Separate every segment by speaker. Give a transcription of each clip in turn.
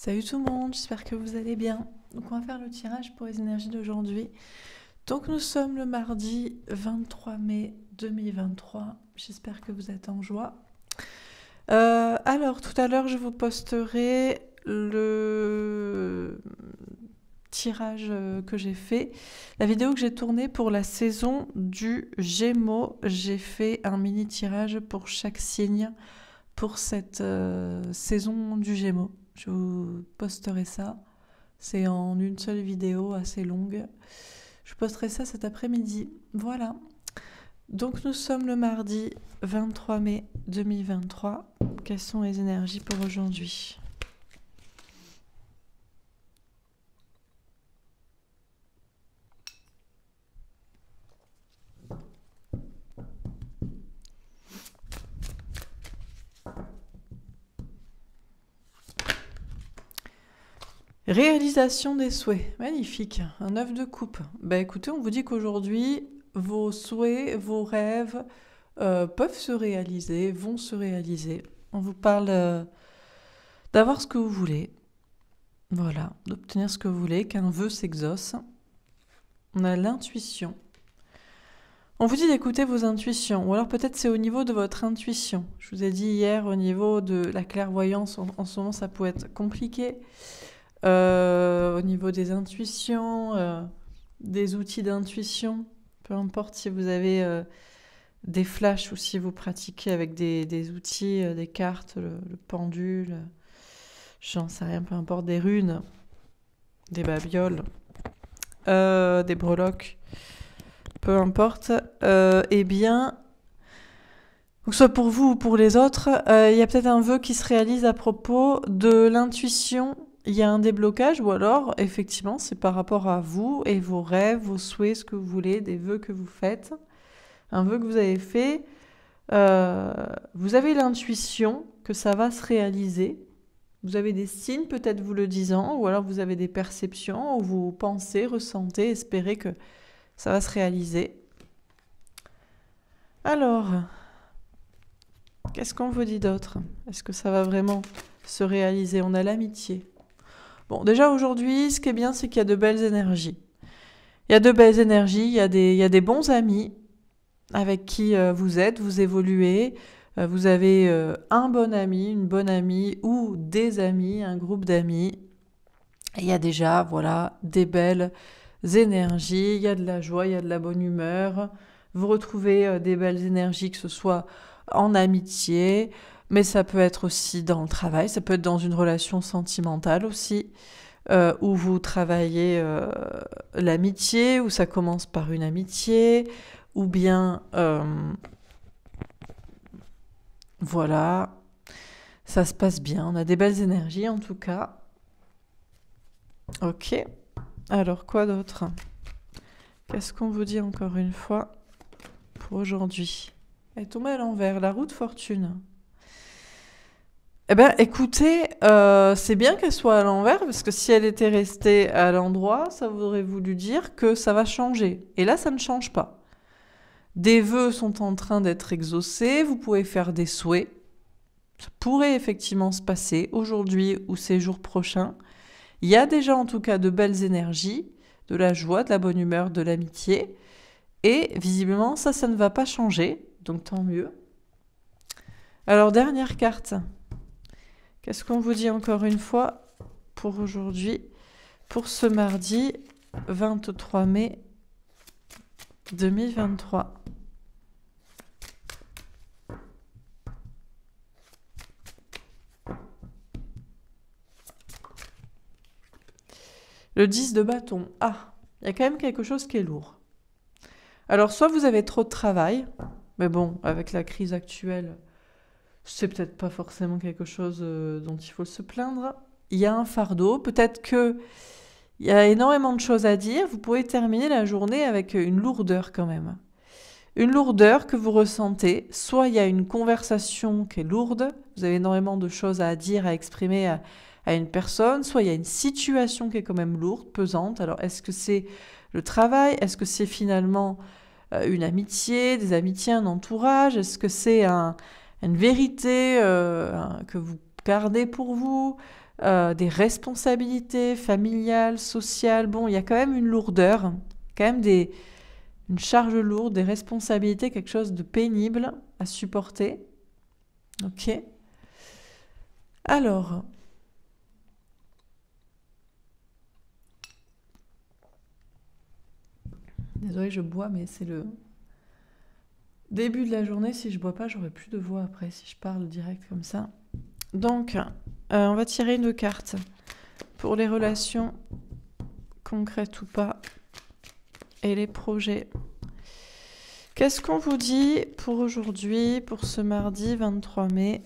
Speaker 1: Salut tout le monde, j'espère que vous allez bien. Donc on va faire le tirage pour les énergies d'aujourd'hui. Donc nous sommes le mardi 23 mai 2023. J'espère que vous êtes en joie. Euh, alors tout à l'heure je vous posterai le tirage euh, que j'ai fait, la vidéo que j'ai tournée pour la saison du Gémeaux. J'ai fait un mini tirage pour chaque signe pour cette euh, saison du Gémeaux. Je posterai ça. C'est en une seule vidéo assez longue. Je posterai ça cet après-midi. Voilà. Donc nous sommes le mardi 23 mai 2023. Quelles sont les énergies pour aujourd'hui Réalisation des souhaits, magnifique, un œuf de coupe. Bah, écoutez, on vous dit qu'aujourd'hui, vos souhaits, vos rêves euh, peuvent se réaliser, vont se réaliser. On vous parle euh, d'avoir ce que vous voulez, voilà, d'obtenir ce que vous voulez, qu'un vœu s'exauce. On a l'intuition. On vous dit d'écouter vos intuitions, ou alors peut-être c'est au niveau de votre intuition. Je vous ai dit hier au niveau de la clairvoyance, en ce moment ça peut être compliqué. Euh, au niveau des intuitions, euh, des outils d'intuition, peu importe si vous avez euh, des flashs ou si vous pratiquez avec des, outils, des cartes, le, pendule, j'en sais rien, peu importe, des runes, des babioles, des breloques, peu importe, eh bien, que ce soit pour vous ou pour les autres, il y a peut-être un vœu qui se réalise à propos de l'intuition il y a un déblocage ou alors effectivement c'est par rapport à vous et vos rêves, vos souhaits, ce que vous voulez, des vœux que vous faites, un vœu que vous avez fait, euh, vous avez l'intuition que ça va se réaliser. Vous avez des signes peut-être vous le disant ou alors vous avez des perceptions où vous pensez, ressentez, espérez que ça va se réaliser. Alors, qu'est-ce qu'on vous dit d'autre Est-ce que ça va vraiment se réaliser On a l'amitié, Bon, déjà aujourd'hui, ce qui est bien, c'est qu'il y a de belles énergies. Il y a de belles énergies, il y a des, il des bons amis avec qui euh, vous êtes, vous évoluez, euh, vous avez euh, un bon ami, une bonne amie ou des amis, un groupe d'amis. Il y a déjà, voilà, des belles énergies, il y a de la joie, il y a de la bonne humeur. Vous retrouvez des belles énergies, que ce soit en amitié, mais ça peut être aussi dans le travail, ça peut être dans une relation sentimentale aussi, euh, où vous travaillez euh, l'amitié, où ça commence par une amitié, ou bien... Euh, voilà, ça se passe bien, on a des belles énergies en tout cas. Ok, alors quoi d'autre Qu'est-ce qu'on vous dit encore une fois pour aujourd'hui Elle tombée à l'envers, la roue de fortune. Eh bien, écoutez, euh, c'est bien qu'elle soit à l'envers, parce que si elle était restée à l'endroit, ça aurait voulu dire que ça va changer. Et là, ça ne change pas. Des vœux sont en train d'être exaucés, vous pouvez faire des souhaits. Ça pourrait effectivement se passer aujourd'hui ou ces jours prochains. Il y a déjà en tout cas de belles énergies, de la joie, de la bonne humeur, de l'amitié. Et visiblement, ça, ça ne va pas changer, donc tant mieux. Alors, dernière carte. Qu'est-ce qu'on vous dit encore une fois pour aujourd'hui, pour ce mardi 23 mai 2023 Le 10 de bâton. Ah, il y a quand même quelque chose qui est lourd. Alors, soit vous avez trop de travail, mais bon, avec la crise actuelle, c'est peut-être pas forcément quelque chose euh, dont il faut se plaindre. Il y a un fardeau, peut-être que il y a énormément de choses à dire, vous pouvez terminer la journée avec euh, une lourdeur quand même. Une lourdeur que vous ressentez, soit il y a une conversation qui est lourde, vous avez énormément de choses à dire, à exprimer à, à une personne, soit il y a une situation qui est quand même lourde, pesante. Alors est-ce que c'est le travail Est-ce que c'est finalement euh, une amitié, des amitiés, un entourage Est-ce que c'est un, une vérité euh, que vous gardez pour vous, euh, des responsabilités familiales, sociales. Bon, il y a quand même une lourdeur, quand même des, une charge lourde, des responsabilités, quelque chose de pénible à supporter. Ok Alors, désolé, je bois, mais c'est le, début de la journée, si je bois pas, j'aurai plus de voix après, si je parle direct comme ça. Donc, euh, on va tirer une carte pour les relations concrètes ou pas et les projets. Qu'est-ce qu'on vous dit pour aujourd'hui, pour ce mardi 23 mai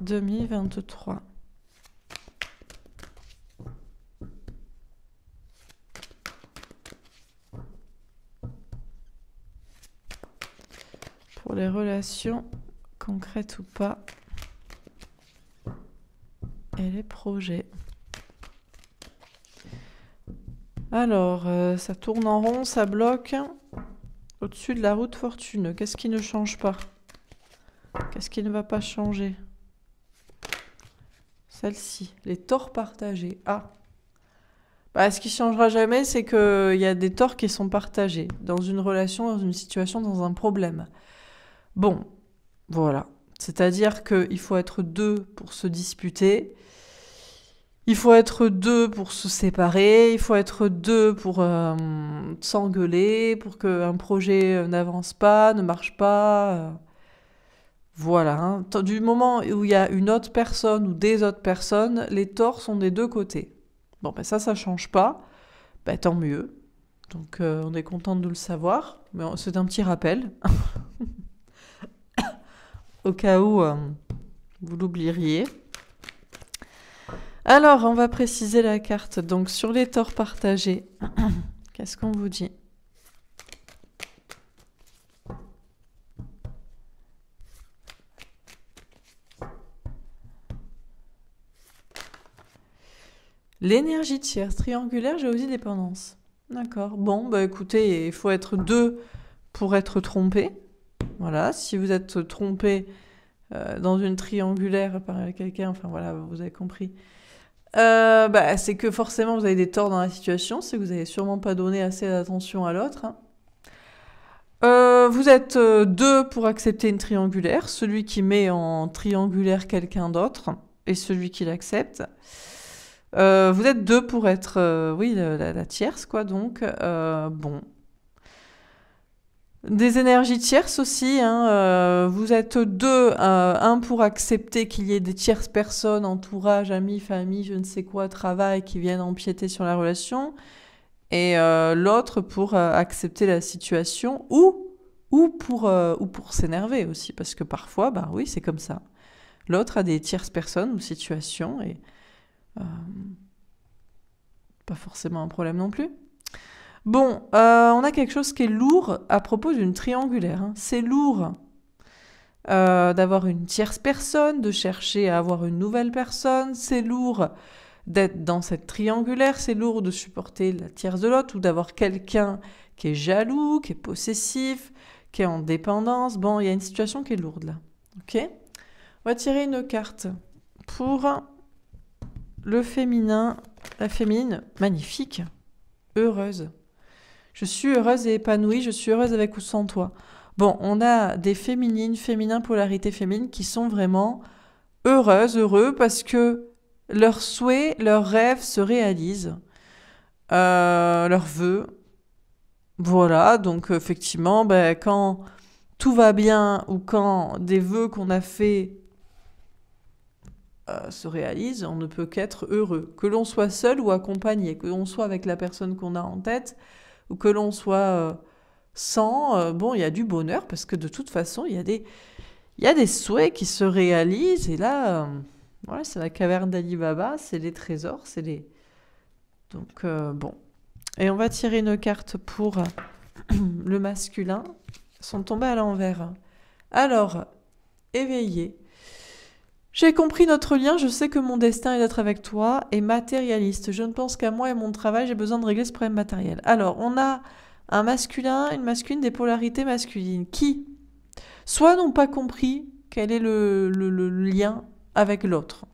Speaker 1: 2023 pour les relations concrètes ou pas et les projets. Alors, euh, ça tourne en rond, ça bloque. Au-dessus de la route fortune, qu'est-ce qui ne change pas Qu'est-ce qui ne va pas changer Celle-ci, les torts partagés. Ah bah, Ce qui changera jamais, c'est qu'il y a des torts qui sont partagés dans une relation, dans une situation, dans un problème. Bon, voilà. C'est-à-dire qu'il faut être deux pour se disputer. Il faut être deux pour se séparer, il faut être deux pour euh, s'engueuler, pour qu'un projet euh, n'avance pas, ne marche pas. Euh. Voilà. Hein. Du moment où il y a une autre personne ou des autres personnes, les torts sont des deux côtés. Bon, ben ça, ça change pas. Ben, tant mieux. Donc, on est content de le savoir. Mais c'est un petit rappel. au cas où euh, vous l'oublieriez. Alors, on va préciser la carte. Donc, sur les torts partagés, qu'est-ce qu'on vous dit L'énergie tierce, triangulaire, j'ai aussi dépendance. D'accord. Bon, bah écoutez, il faut être deux pour être trompé. Voilà, si vous êtes trompé euh, dans une triangulaire par quelqu'un, enfin voilà, vous avez compris. Euh, bah, c'est que forcément vous avez des torts dans la situation, c'est que vous n'avez sûrement pas donné assez d'attention à l'autre. Hein. Euh, vous êtes deux pour accepter une triangulaire, celui qui met en triangulaire quelqu'un d'autre et celui qui l'accepte. vous êtes deux pour être, oui, la, tierce, quoi, donc, bon, des énergies tierces aussi. Hein, euh, vous êtes deux, euh, un pour accepter qu'il y ait des tierces personnes, entourage, amis, famille, je ne sais quoi, travail, qui viennent empiéter sur la relation, et euh, l'autre pour accepter la situation ou ou pour ou pour s'énerver aussi, parce que parfois, bah oui, c'est comme ça. L'autre a des tierces personnes ou situations et pas forcément un problème non plus. Bon, euh, on a quelque chose qui est lourd à propos d'une triangulaire. Hein. C'est lourd euh, d'avoir une tierce personne, de chercher à avoir une nouvelle personne. C'est lourd d'être dans cette triangulaire. C'est lourd de supporter la tierce de l'autre ou d'avoir quelqu'un qui est jaloux, qui est possessif, qui est en dépendance. Bon, il y a une situation qui est lourde là. Ok On va tirer une carte pour le féminin, la féminine, magnifique, heureuse. Je suis heureuse et épanouie, je suis heureuse avec ou sans toi. Bon, on a des féminines, féminins, polarité féminine qui sont vraiment heureuses, heureux parce que leurs souhaits, leurs rêves se réalisent, euh, leurs vœux. Voilà, donc effectivement, ben, quand tout va bien ou quand des vœux qu'on a faits euh, se réalisent, on ne peut qu'être heureux. Que l'on soit seul ou accompagné, que l'on soit avec la personne qu'on a en tête, ou que l'on soit euh, sans, euh, bon, il y a du bonheur parce que de toute façon, il y a des, il y a des souhaits qui se réalisent et là, voilà, euh, c'est la caverne d'Ali Baba, c'est les trésors, c'est les. Donc bon, et on va tirer une carte pour le masculin. Ils sont tombés à l'envers. Alors, éveillé, j'ai compris notre lien, je sais que mon destin est d'être avec toi et matérialiste. Je ne pense qu'à moi et mon travail, j'ai besoin de régler ce problème matériel. Alors, on a un masculin, une masculine, des polarités masculines qui, soit n'ont pas compris quel est le, lien avec l'autre,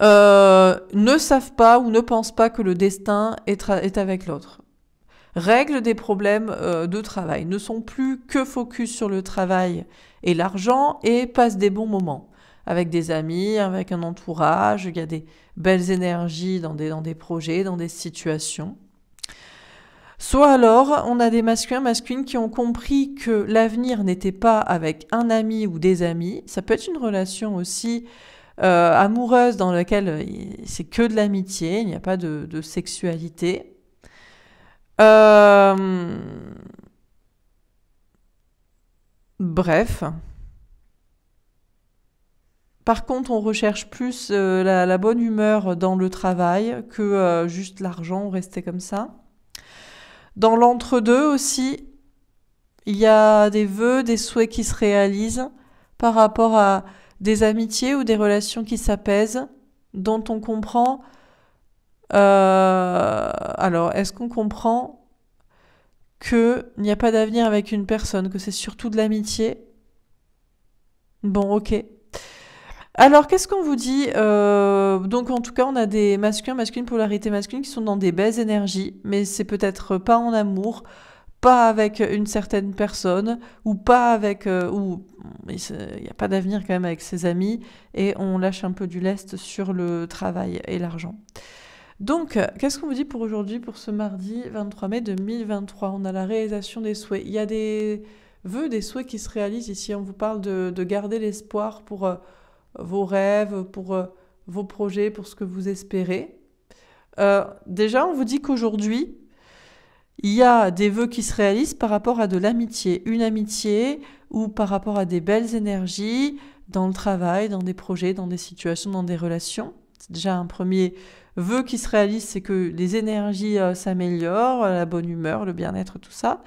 Speaker 1: euh, ne savent pas ou ne pensent pas que le destin est avec l'autre règlent des problèmes euh, de travail, ne sont plus que focus sur le travail et l'argent et passent des bons moments avec des amis, avec un entourage, il y a des belles énergies dans des, dans des projets, dans des situations. Soit alors, on a des masculins, masculines qui ont compris que l'avenir n'était pas avec un ami ou des amis. Ça peut être une relation aussi euh, amoureuse dans laquelle euh, c'est que de l'amitié, il n'y a pas de sexualité. Euh, bref. Par contre, on recherche plus euh, la, bonne humeur dans le travail que euh, juste l'argent, rester comme ça. Dans l'entre-deux aussi, il y a des vœux, des souhaits qui se réalisent par rapport à des amitiés ou des relations qui s'apaisent, dont on comprend euh, alors, est-ce qu'on comprend qu'il n'y a pas d'avenir avec une personne, que c'est surtout de l'amitié Bon, ok. Alors, qu'est-ce qu'on vous dit euh, Donc, en tout cas, on a des masculins, masculines, polarité masculine qui sont dans des belles énergies, mais c'est peut-être pas en amour, pas avec une certaine personne, ou pas avec. Euh, ou il n'y a pas d'avenir quand même avec ses amis, et on lâche un peu du lest sur le travail et l'argent. Donc, euh, qu'est-ce qu'on vous dit pour aujourd'hui, pour ce mardi 23 mai 2023 On a la réalisation des souhaits. Il y a des vœux, des souhaits qui se réalisent ici. On vous parle de, garder l'espoir pour euh, vos rêves, pour euh, vos projets, pour ce que vous espérez. déjà, on vous dit qu'aujourd'hui, il y a des vœux qui se réalisent par rapport à de l'amitié, une amitié ou par rapport à des belles énergies dans le travail, dans des projets, dans des situations, dans des relations. C'est déjà un premier Vœux qui se réalisent, c'est que les énergies euh, s'améliorent, la bonne humeur, le bien-être, tout ça.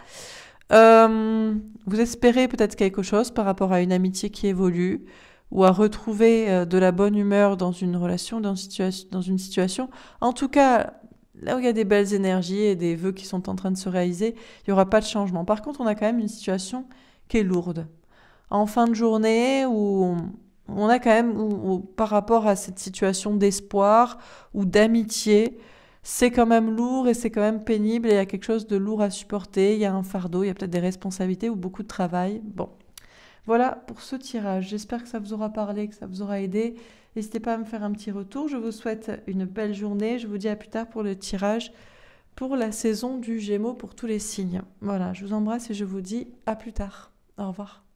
Speaker 1: Euh, vous espérez peut-être quelque chose par rapport à une amitié qui évolue ou à retrouver euh, de la bonne humeur dans une relation, dans, une situation. En tout cas, là où il y a des belles énergies et des vœux qui sont en train de se réaliser, il n'y aura pas de changement. Par contre, on a quand même une situation qui est lourde. En fin de journée, où on a quand même, par rapport à cette situation d'espoir ou d'amitié, c'est quand même lourd et c'est quand même pénible il y a quelque chose de lourd à supporter, il y a un fardeau, il y a peut-être des responsabilités ou beaucoup de travail. Bon, voilà pour ce tirage. J'espère que ça vous aura parlé, que ça vous aura aidé. N'hésitez pas à me faire un petit retour. Je vous souhaite une belle journée. Je vous dis à plus tard pour le tirage pour la saison du Gémeaux pour tous les signes. Voilà, je vous embrasse et je vous dis à plus tard. Au revoir.